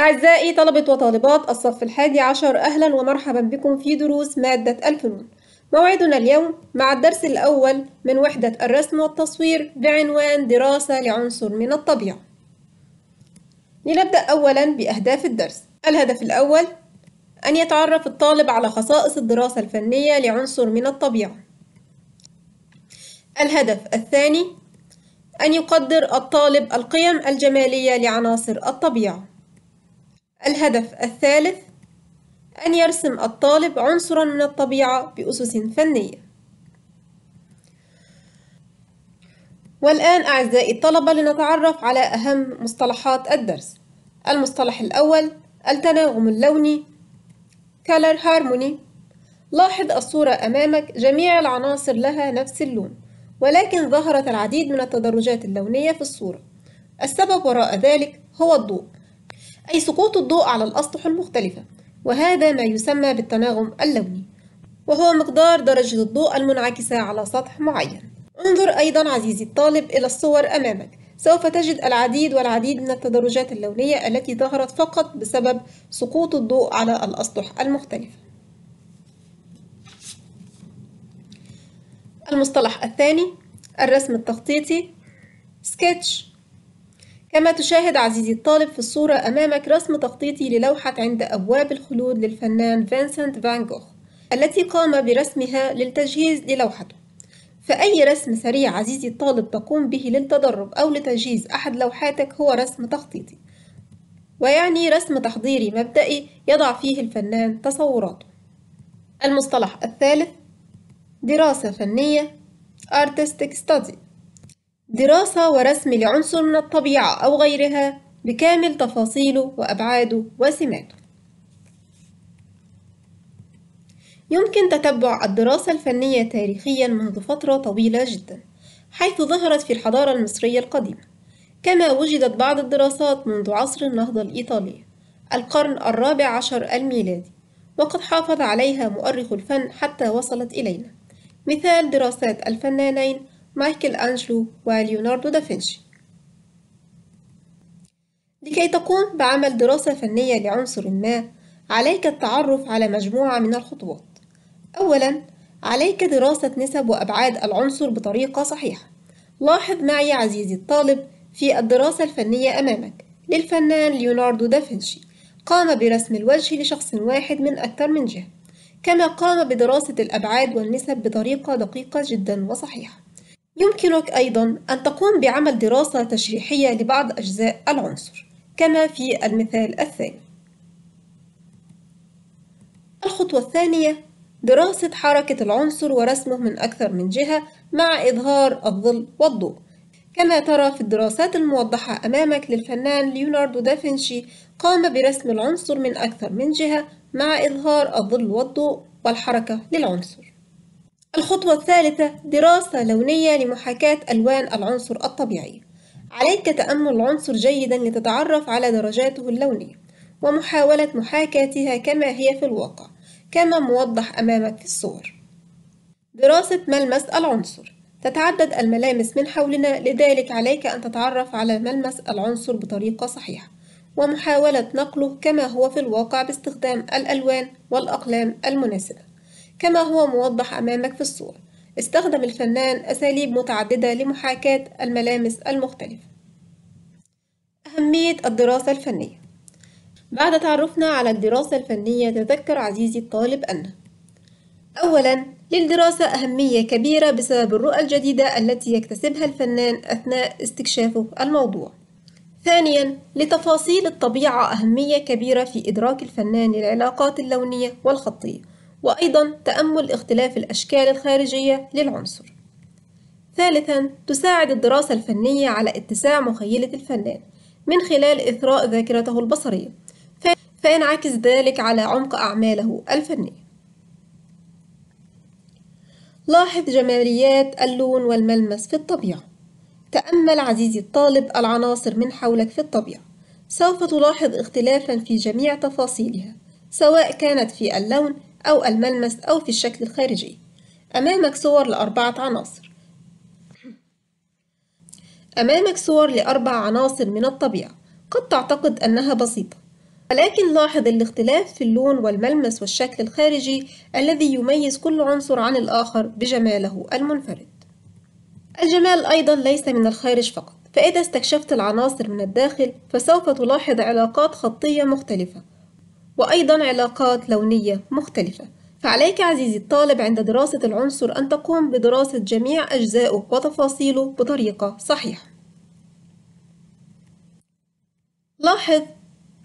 أعزائي طلبة وطالبات الصف الحادي عشر أهلا ومرحبا بكم في دروس مادة الفنون موعدنا اليوم مع الدرس الأول من وحدة الرسم والتصوير بعنوان دراسة لعنصر من الطبيعة لنبدأ أولا بأهداف الدرس الهدف الأول أن يتعرف الطالب على خصائص الدراسة الفنية لعنصر من الطبيعة الهدف الثاني أن يقدر الطالب القيم الجمالية لعناصر الطبيعة الهدف الثالث أن يرسم الطالب عنصرا من الطبيعة بأسس فنية والآن أعزائي الطلبة لنتعرف على أهم مصطلحات الدرس المصطلح الأول التناغم اللوني color harmony لاحظ الصورة أمامك جميع العناصر لها نفس اللون ولكن ظهرت العديد من التدرجات اللونية في الصورة السبب وراء ذلك هو الضوء أي سقوط الضوء على الأسطح المختلفة وهذا ما يسمى بالتناغم اللوني وهو مقدار درجة الضوء المنعكسة على سطح معين انظر أيضا عزيزي الطالب إلى الصور أمامك سوف تجد العديد والعديد من التدرجات اللونية التي ظهرت فقط بسبب سقوط الضوء على الأسطح المختلفة المصطلح الثاني الرسم التخطيطي سكتش كما تشاهد عزيزي الطالب في الصورة أمامك رسم تخطيطي للوحة عند أبواب الخلود للفنان فينسنت فان جوخ التي قام برسمها للتجهيز للوحته فأي رسم سريع عزيزي الطالب تقوم به للتدرب أو لتجهيز أحد لوحاتك هو رسم تخطيطي ويعني رسم تحضيري مبدئي يضع فيه الفنان تصوراته المصطلح الثالث دراسة فنية Artistic Study دراسة ورسم لعنصر من الطبيعة أو غيرها بكامل تفاصيله وأبعاده وسماته يمكن تتبع الدراسة الفنية تاريخيا منذ فترة طويلة جدا حيث ظهرت في الحضارة المصرية القديمة كما وجدت بعض الدراسات منذ عصر النهضة الإيطالية القرن الرابع عشر الميلادي وقد حافظ عليها مؤرخ الفن حتى وصلت إلينا مثال دراسات الفنانين مايكل أنجلو وليوناردو دافنشي لكي تقوم بعمل دراسة فنية لعنصر ما عليك التعرف على مجموعة من الخطوات أولا عليك دراسة نسب وأبعاد العنصر بطريقة صحيحة لاحظ معي عزيزي الطالب في الدراسة الفنية أمامك للفنان ليوناردو دافنشي قام برسم الوجه لشخص واحد من أكثر من جهة كما قام بدراسة الأبعاد والنسب بطريقة دقيقة جدا وصحيحة يمكنك أيضا أن تقوم بعمل دراسة تشريحية لبعض أجزاء العنصر كما في المثال الثاني الخطوة الثانية دراسة حركة العنصر ورسمه من أكثر من جهة مع إظهار الظل والضوء كما ترى في الدراسات الموضحة أمامك للفنان ليوناردو دافنشي قام برسم العنصر من أكثر من جهة مع إظهار الظل والضوء والحركة للعنصر الخطوة الثالثة دراسة لونية لمحاكاة ألوان العنصر الطبيعي عليك تأمل العنصر جيدا لتتعرف على درجاته اللونية ومحاولة محاكاتها كما هي في الواقع كما موضح أمامك في الصور دراسة ملمس العنصر تتعدد الملامس من حولنا لذلك عليك أن تتعرف على ملمس العنصر بطريقة صحيحة ومحاولة نقله كما هو في الواقع باستخدام الألوان والأقلام المناسبة كما هو موضح أمامك في الصورة استخدم الفنان أساليب متعددة لمحاكاة الملامس المختلفة أهمية الدراسة الفنية بعد تعرفنا على الدراسة الفنية تذكر عزيزي الطالب أن أولا للدراسة أهمية كبيرة بسبب الرؤى الجديدة التي يكتسبها الفنان أثناء استكشافه الموضوع ثانيا لتفاصيل الطبيعة أهمية كبيرة في إدراك الفنان للعلاقات اللونية والخطية وأيضا تأمل اختلاف الأشكال الخارجية للعنصر ثالثا تساعد الدراسة الفنية على اتساع مخيلة الفنان من خلال إثراء ذاكرته البصرية فينعكس ذلك على عمق أعماله الفنية لاحظ جماليات اللون والملمس في الطبيعة تأمل عزيزي الطالب العناصر من حولك في الطبيعة سوف تلاحظ اختلافا في جميع تفاصيلها سواء كانت في اللون أو الملمس أو في الشكل الخارجي أمامك صور لأربعة عناصر أمامك صور لأربع عناصر من الطبيعة قد تعتقد أنها بسيطة ولكن لاحظ الاختلاف في اللون والملمس والشكل الخارجي الذي يميز كل عنصر عن الآخر بجماله المنفرد الجمال أيضا ليس من الخارج فقط فإذا استكشفت العناصر من الداخل فسوف تلاحظ علاقات خطية مختلفة وأيضا علاقات لونية مختلفة فعليك عزيزي الطالب عند دراسة العنصر أن تقوم بدراسة جميع أجزائه وتفاصيله بطريقة صحيحة لاحظ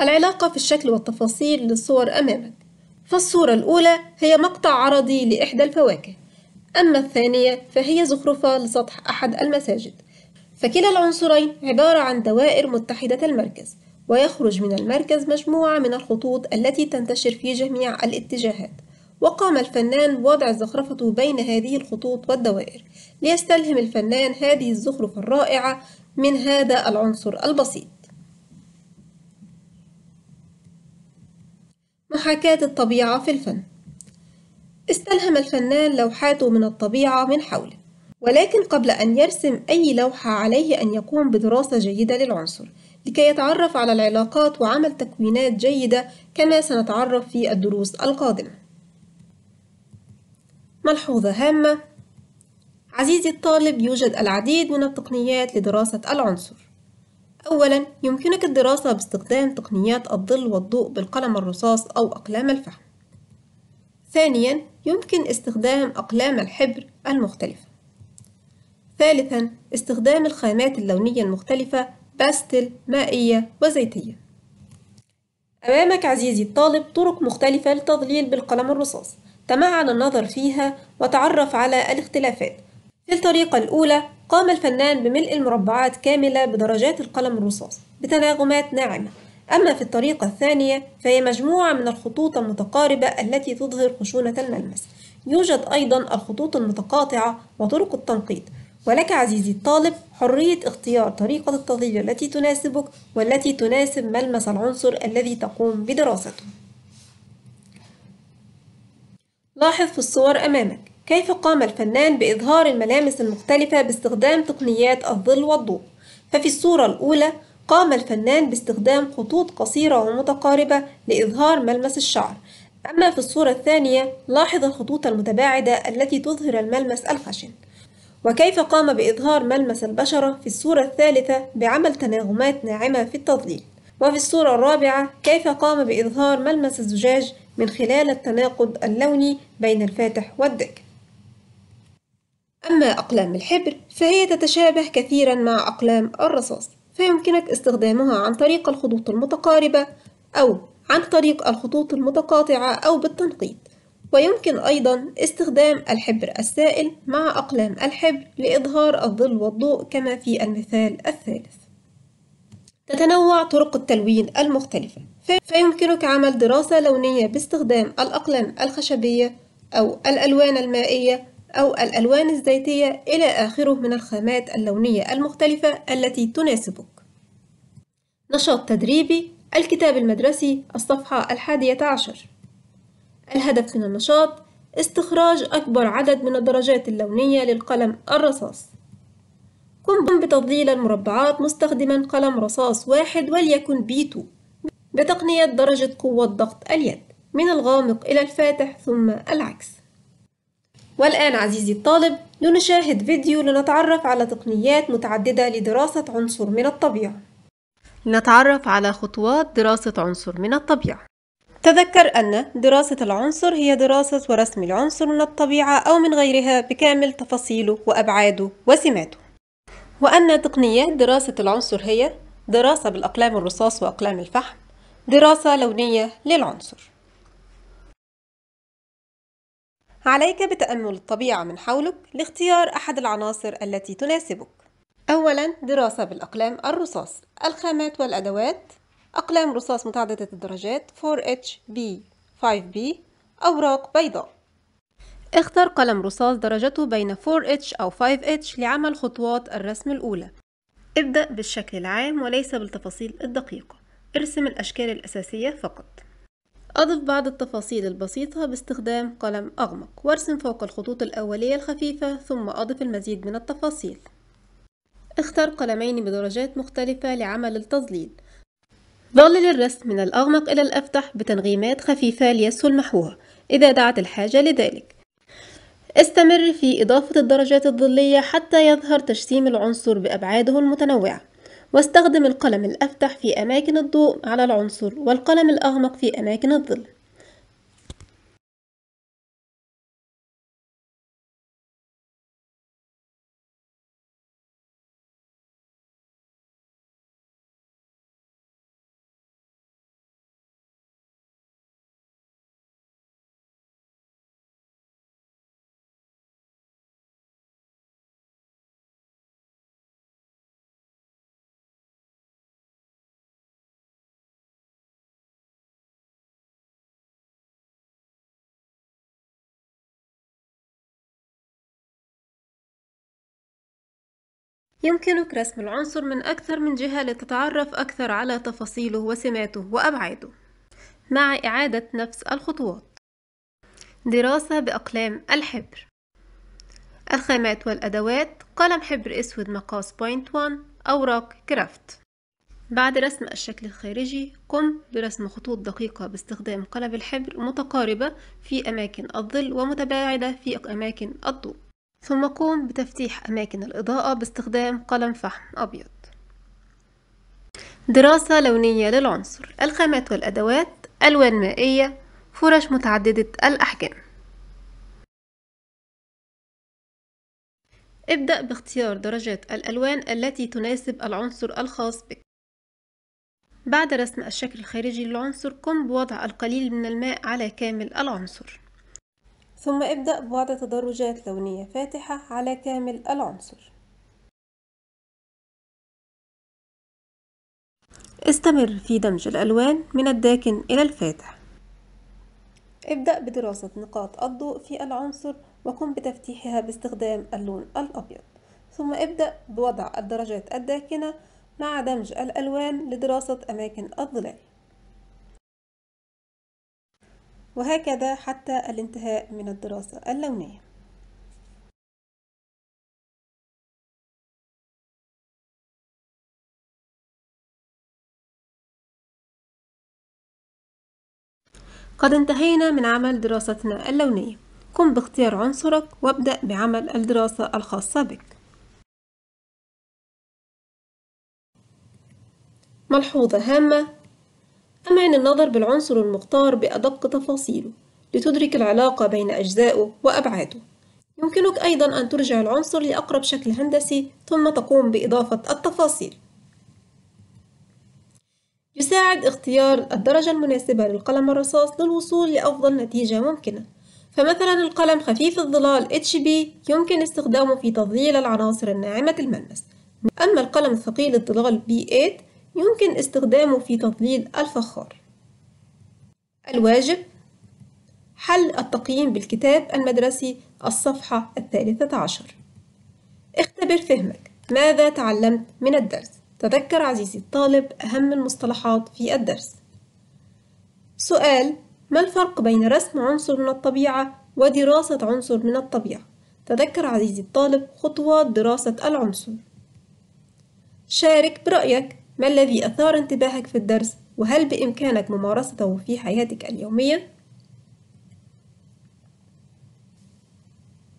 العلاقة في الشكل والتفاصيل للصور أمامك فالصورة الأولى هي مقطع عرضي لإحدى الفواكه أما الثانية فهي زخرفة لسطح أحد المساجد فكلا العنصرين عبارة عن دوائر متحدة المركز ويخرج من المركز مجموعة من الخطوط التي تنتشر في جميع الاتجاهات وقام الفنان بوضع زخرفته بين هذه الخطوط والدوائر ليستلهم الفنان هذه الزخرفة الرائعة من هذا العنصر البسيط محاكاة الطبيعة في الفن استلهم الفنان لوحاته من الطبيعة من حوله ولكن قبل أن يرسم أي لوحة عليه أن يقوم بدراسة جيدة للعنصر لكي يتعرف على العلاقات وعمل تكوينات جيدة كما سنتعرف في الدروس القادمة ملحوظة هامة عزيزي الطالب يوجد العديد من التقنيات لدراسة العنصر أولا يمكنك الدراسة باستخدام تقنيات الظل والضوء بالقلم الرصاص أو أقلام الفحم ثانيا يمكن استخدام أقلام الحبر المختلفة ثالثا استخدام الخامات اللونية المختلفة باستل مائية وزيتية أمامك عزيزي الطالب طرق مختلفة للتظليل بالقلم الرصاص تمعن النظر فيها وتعرف على الاختلافات في الطريقة الأولى قام الفنان بملء المربعات كاملة بدرجات القلم الرصاص بتناغمات ناعمة أما في الطريقة الثانية فهي مجموعة من الخطوط المتقاربة التي تظهر خشونة الملمس يوجد أيضا الخطوط المتقاطعة وطرق التنقيط ولك عزيزي الطالب حرية اختيار طريقة التظليل التي تناسبك والتي تناسب ملمس العنصر الذي تقوم بدراسته لاحظ في الصور أمامك كيف قام الفنان بإظهار الملامس المختلفة باستخدام تقنيات الظل والضوء ففي الصورة الأولى قام الفنان باستخدام خطوط قصيرة ومتقاربة لإظهار ملمس الشعر أما في الصورة الثانية لاحظ الخطوط المتباعدة التي تظهر الملمس الخشن وكيف قام بإظهار ملمس البشرة في الصورة الثالثة بعمل تناغمات ناعمة في التضليل وفي الصورة الرابعة كيف قام بإظهار ملمس الزجاج من خلال التناقض اللوني بين الفاتح والدك أما أقلام الحبر فهي تتشابه كثيرا مع أقلام الرصاص فيمكنك استخدامها عن طريق الخطوط المتقاربة أو عن طريق الخطوط المتقاطعة أو بالتنقيط ويمكن أيضا استخدام الحبر السائل مع أقلام الحبر لإظهار الظل والضوء كما في المثال الثالث تتنوع طرق التلوين المختلفة فيمكنك عمل دراسة لونية باستخدام الأقلام الخشبية أو الألوان المائية أو الألوان الزيتية إلى آخره من الخامات اللونية المختلفة التي تناسبك نشاط تدريبي الكتاب المدرسي الصفحة الحادية عشر الهدف من النشاط استخراج أكبر عدد من الدرجات اللونية للقلم الرصاص قم بتفضيل المربعات مستخدما قلم رصاص واحد وليكن بيتو 2 بتقنية درجة قوة ضغط اليد من الغامق إلى الفاتح ثم العكس والآن عزيزي الطالب لنشاهد فيديو لنتعرف على تقنيات متعددة لدراسة عنصر من الطبيعة نتعرف على خطوات دراسة عنصر من الطبيعة تذكر أن دراسة العنصر هي دراسة ورسم العنصر من الطبيعة أو من غيرها بكامل تفاصيله وأبعاده وسماته وأن تقنيات دراسة العنصر هي دراسة بالأقلام الرصاص وأقلام الفحم دراسة لونية للعنصر عليك بتأمل الطبيعة من حولك لاختيار أحد العناصر التي تناسبك أولا دراسة بالأقلام الرصاص الخامات والأدوات أقلام رصاص متعددة الدرجات 4HB5B أوراق بيضاء اختر قلم رصاص درجته بين 4H أو 5H لعمل خطوات الرسم الأولى ابدأ بالشكل العام وليس بالتفاصيل الدقيقة ارسم الأشكال الأساسية فقط أضف بعض التفاصيل البسيطة باستخدام قلم أغمق وارسم فوق الخطوط الأولية الخفيفة ثم أضف المزيد من التفاصيل اختر قلمين بدرجات مختلفة لعمل التظليل ظلل الرسم من الأغمق إلى الأفتح بتنغيمات خفيفة ليسهل محوها إذا دعت الحاجة لذلك استمر في إضافة الدرجات الظلية حتى يظهر تجسيم العنصر بأبعاده المتنوعة واستخدم القلم الأفتح في أماكن الضوء على العنصر والقلم الأغمق في أماكن الظل يمكنك رسم العنصر من أكثر من جهة لتتعرف أكثر على تفاصيله وسماته وأبعاده مع إعادة نفس الخطوات دراسة بأقلام الحبر الخامات والأدوات قلم حبر أسود مقاس بوينت وان أوراق كرافت بعد رسم الشكل الخارجي قم برسم خطوط دقيقة باستخدام قلم الحبر متقاربة في أماكن الظل ومتباعدة في أماكن الضوء ثم قم بتفتيح أماكن الإضاءة باستخدام قلم فحم أبيض دراسة لونية للعنصر الخامات والأدوات ألوان مائية فرش متعددة الأحجام ابدأ باختيار درجات الألوان التي تناسب العنصر الخاص بك بعد رسم الشكل الخارجي للعنصر قم بوضع القليل من الماء على كامل العنصر ثم ابدأ بوضع تدرجات لونية فاتحة على كامل العنصر استمر في دمج الألوان من الداكن إلى الفاتح ابدأ بدراسة نقاط الضوء في العنصر وقم بتفتيحها باستخدام اللون الأبيض ثم ابدأ بوضع الدرجات الداكنة مع دمج الألوان لدراسة أماكن الظلال وهكذا حتى الانتهاء من الدراسة اللونية قد انتهينا من عمل دراستنا اللونية قم باختيار عنصرك وابدأ بعمل الدراسة الخاصة بك ملحوظة هامة أمعن النظر بالعنصر المختار بأدق تفاصيله لتدرك العلاقة بين أجزائه وأبعاده يمكنك أيضا أن ترجع العنصر لأقرب شكل هندسي ثم تقوم بإضافة التفاصيل يساعد اختيار الدرجة المناسبة للقلم الرصاص للوصول لأفضل نتيجة ممكنة فمثلا القلم خفيف الظلال HB يمكن استخدامه في تظليل العناصر الناعمة الملمس أما القلم ثقيل الظلال B8 يمكن استخدامه في تضليل الفخار الواجب حل التقييم بالكتاب المدرسي الصفحة الثالثة عشر اختبر فهمك ماذا تعلمت من الدرس تذكر عزيزي الطالب أهم المصطلحات في الدرس سؤال ما الفرق بين رسم عنصر من الطبيعة ودراسة عنصر من الطبيعة تذكر عزيزي الطالب خطوات دراسة العنصر شارك برأيك ما الذي أثار انتباهك في الدرس وهل بإمكانك ممارسته في حياتك اليومية؟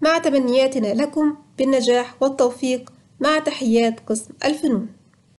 مع تمنياتنا لكم بالنجاح والتوفيق مع تحيات قسم الفنون